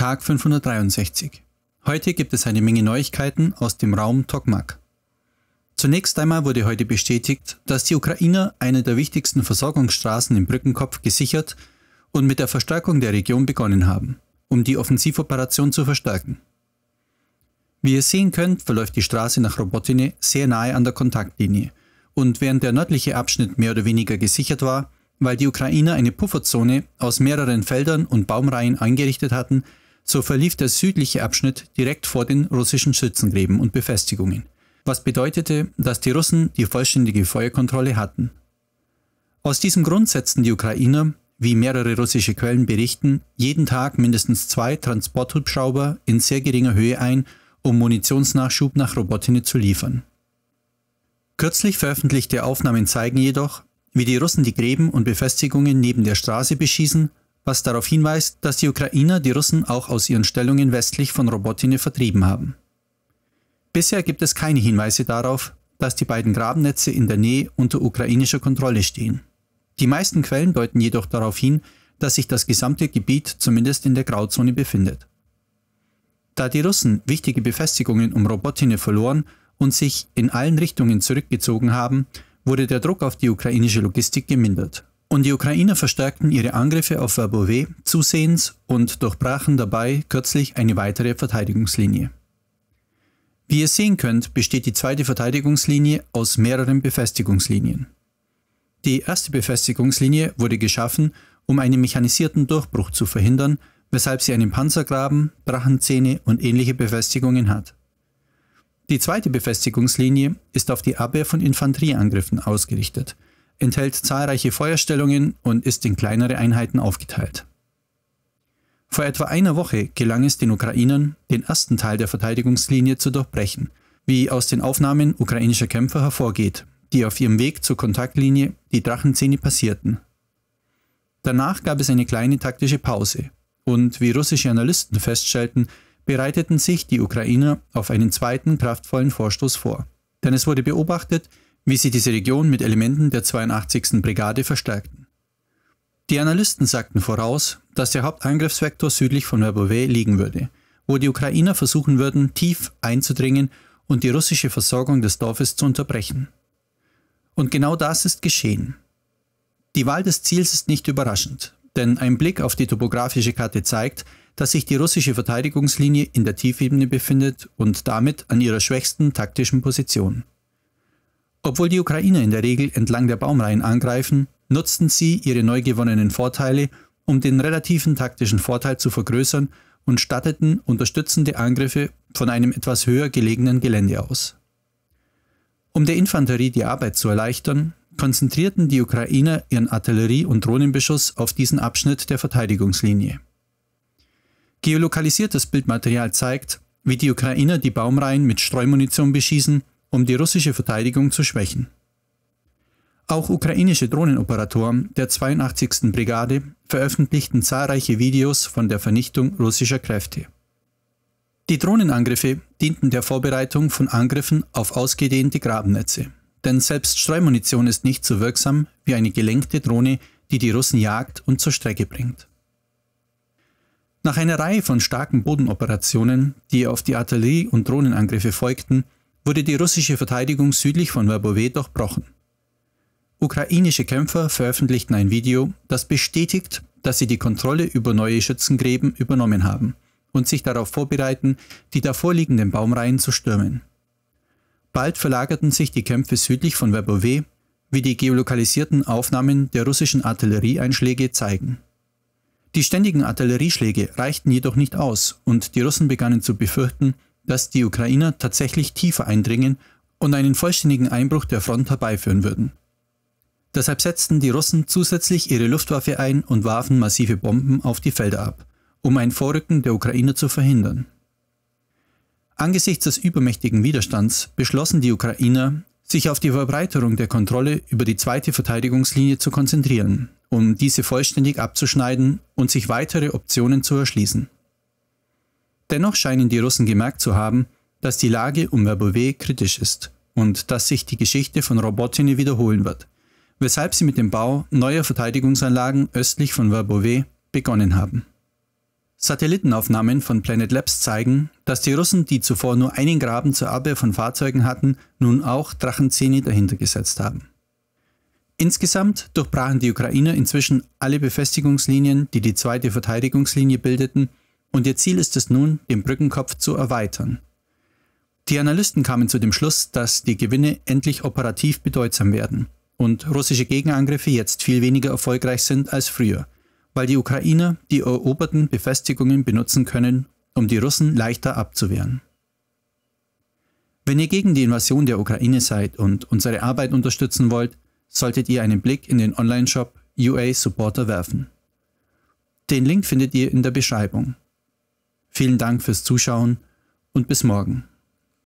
Tag 563. Heute gibt es eine Menge Neuigkeiten aus dem Raum Tokmak. Zunächst einmal wurde heute bestätigt, dass die Ukrainer eine der wichtigsten Versorgungsstraßen im Brückenkopf gesichert und mit der Verstärkung der Region begonnen haben, um die Offensivoperation zu verstärken. Wie ihr sehen könnt, verläuft die Straße nach Robotine sehr nahe an der Kontaktlinie und während der nördliche Abschnitt mehr oder weniger gesichert war, weil die Ukrainer eine Pufferzone aus mehreren Feldern und Baumreihen eingerichtet hatten, so verlief der südliche Abschnitt direkt vor den russischen Schützengräben und Befestigungen, was bedeutete, dass die Russen die vollständige Feuerkontrolle hatten. Aus diesem Grund setzten die Ukrainer, wie mehrere russische Quellen berichten, jeden Tag mindestens zwei Transporthubschrauber in sehr geringer Höhe ein, um Munitionsnachschub nach Robotine zu liefern. Kürzlich veröffentlichte Aufnahmen zeigen jedoch, wie die Russen die Gräben und Befestigungen neben der Straße beschießen was darauf hinweist, dass die Ukrainer die Russen auch aus ihren Stellungen westlich von Robotine vertrieben haben. Bisher gibt es keine Hinweise darauf, dass die beiden Grabennetze in der Nähe unter ukrainischer Kontrolle stehen. Die meisten Quellen deuten jedoch darauf hin, dass sich das gesamte Gebiet zumindest in der Grauzone befindet. Da die Russen wichtige Befestigungen um Robotine verloren und sich in allen Richtungen zurückgezogen haben, wurde der Druck auf die ukrainische Logistik gemindert und die Ukrainer verstärkten ihre Angriffe auf Verbowe zusehends und durchbrachen dabei kürzlich eine weitere Verteidigungslinie. Wie ihr sehen könnt, besteht die zweite Verteidigungslinie aus mehreren Befestigungslinien. Die erste Befestigungslinie wurde geschaffen, um einen mechanisierten Durchbruch zu verhindern, weshalb sie einen Panzergraben, Drachenzähne und ähnliche Befestigungen hat. Die zweite Befestigungslinie ist auf die Abwehr von Infanterieangriffen ausgerichtet – enthält zahlreiche Feuerstellungen und ist in kleinere Einheiten aufgeteilt. Vor etwa einer Woche gelang es den Ukrainern, den ersten Teil der Verteidigungslinie zu durchbrechen, wie aus den Aufnahmen ukrainischer Kämpfer hervorgeht, die auf ihrem Weg zur Kontaktlinie die Drachenzähne passierten. Danach gab es eine kleine taktische Pause und wie russische Analysten feststellten, bereiteten sich die Ukrainer auf einen zweiten kraftvollen Vorstoß vor. Denn es wurde beobachtet, wie sie diese Region mit Elementen der 82. Brigade verstärkten. Die Analysten sagten voraus, dass der Hauptangriffsvektor südlich von Verbove liegen würde, wo die Ukrainer versuchen würden, tief einzudringen und die russische Versorgung des Dorfes zu unterbrechen. Und genau das ist geschehen. Die Wahl des Ziels ist nicht überraschend, denn ein Blick auf die topografische Karte zeigt, dass sich die russische Verteidigungslinie in der Tiefebene befindet und damit an ihrer schwächsten taktischen Position. Obwohl die Ukrainer in der Regel entlang der Baumreihen angreifen, nutzten sie ihre neu gewonnenen Vorteile, um den relativen taktischen Vorteil zu vergrößern und statteten unterstützende Angriffe von einem etwas höher gelegenen Gelände aus. Um der Infanterie die Arbeit zu erleichtern, konzentrierten die Ukrainer ihren Artillerie- und Drohnenbeschuss auf diesen Abschnitt der Verteidigungslinie. Geolokalisiertes Bildmaterial zeigt, wie die Ukrainer die Baumreihen mit Streumunition beschießen um die russische Verteidigung zu schwächen. Auch ukrainische Drohnenoperatoren der 82. Brigade veröffentlichten zahlreiche Videos von der Vernichtung russischer Kräfte. Die Drohnenangriffe dienten der Vorbereitung von Angriffen auf ausgedehnte Grabennetze, denn selbst Streumunition ist nicht so wirksam wie eine gelenkte Drohne, die die Russen jagt und zur Strecke bringt. Nach einer Reihe von starken Bodenoperationen, die auf die Artillerie- und Drohnenangriffe folgten, wurde die russische Verteidigung südlich von Verbowe durchbrochen. Ukrainische Kämpfer veröffentlichten ein Video, das bestätigt, dass sie die Kontrolle über neue Schützengräben übernommen haben und sich darauf vorbereiten, die davorliegenden Baumreihen zu stürmen. Bald verlagerten sich die Kämpfe südlich von Verbowe, wie die geolokalisierten Aufnahmen der russischen Artillerieeinschläge zeigen. Die ständigen Artillerieschläge reichten jedoch nicht aus und die Russen begannen zu befürchten, dass die Ukrainer tatsächlich tiefer eindringen und einen vollständigen Einbruch der Front herbeiführen würden. Deshalb setzten die Russen zusätzlich ihre Luftwaffe ein und warfen massive Bomben auf die Felder ab, um ein Vorrücken der Ukrainer zu verhindern. Angesichts des übermächtigen Widerstands beschlossen die Ukrainer, sich auf die Verbreiterung der Kontrolle über die zweite Verteidigungslinie zu konzentrieren, um diese vollständig abzuschneiden und sich weitere Optionen zu erschließen. Dennoch scheinen die Russen gemerkt zu haben, dass die Lage um Verbowe kritisch ist und dass sich die Geschichte von Robotini wiederholen wird, weshalb sie mit dem Bau neuer Verteidigungsanlagen östlich von Verbowe begonnen haben. Satellitenaufnahmen von Planet Labs zeigen, dass die Russen, die zuvor nur einen Graben zur Abwehr von Fahrzeugen hatten, nun auch Drachenzähne dahinter gesetzt haben. Insgesamt durchbrachen die Ukrainer inzwischen alle Befestigungslinien, die die zweite Verteidigungslinie bildeten, und ihr Ziel ist es nun, den Brückenkopf zu erweitern. Die Analysten kamen zu dem Schluss, dass die Gewinne endlich operativ bedeutsam werden und russische Gegenangriffe jetzt viel weniger erfolgreich sind als früher, weil die Ukrainer die eroberten Befestigungen benutzen können, um die Russen leichter abzuwehren. Wenn ihr gegen die Invasion der Ukraine seid und unsere Arbeit unterstützen wollt, solltet ihr einen Blick in den Online-Shop UA Supporter werfen. Den Link findet ihr in der Beschreibung. Vielen Dank fürs Zuschauen und bis morgen.